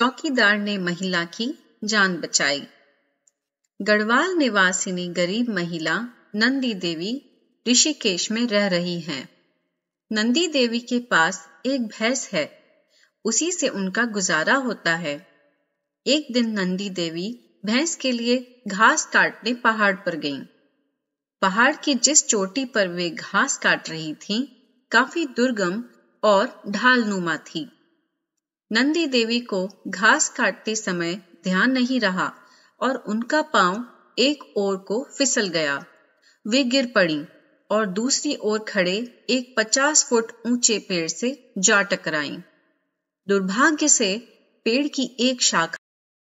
चौकीदार ने महिला की जान बचाई गढ़वाल निवासिनी गरीब महिला नंदी देवी ऋषिकेश में रह रही हैं। नंदी देवी के पास एक भैंस है उसी से उनका गुजारा होता है एक दिन नंदी देवी भैंस के लिए घास काटने पहाड़ पर गईं। पहाड़ की जिस चोटी पर वे घास काट रही थीं, काफी दुर्गम और ढालनुमा थी नंदी देवी को घास काटते समय ध्यान नहीं रहा और उनका पांव एक ओर को फिसल गया वे गिर पड़ी और दूसरी ओर खड़े एक पचास फुट ऊंचे पेड़ से जा टकराई दुर्भाग्य से पेड़ की एक शाखा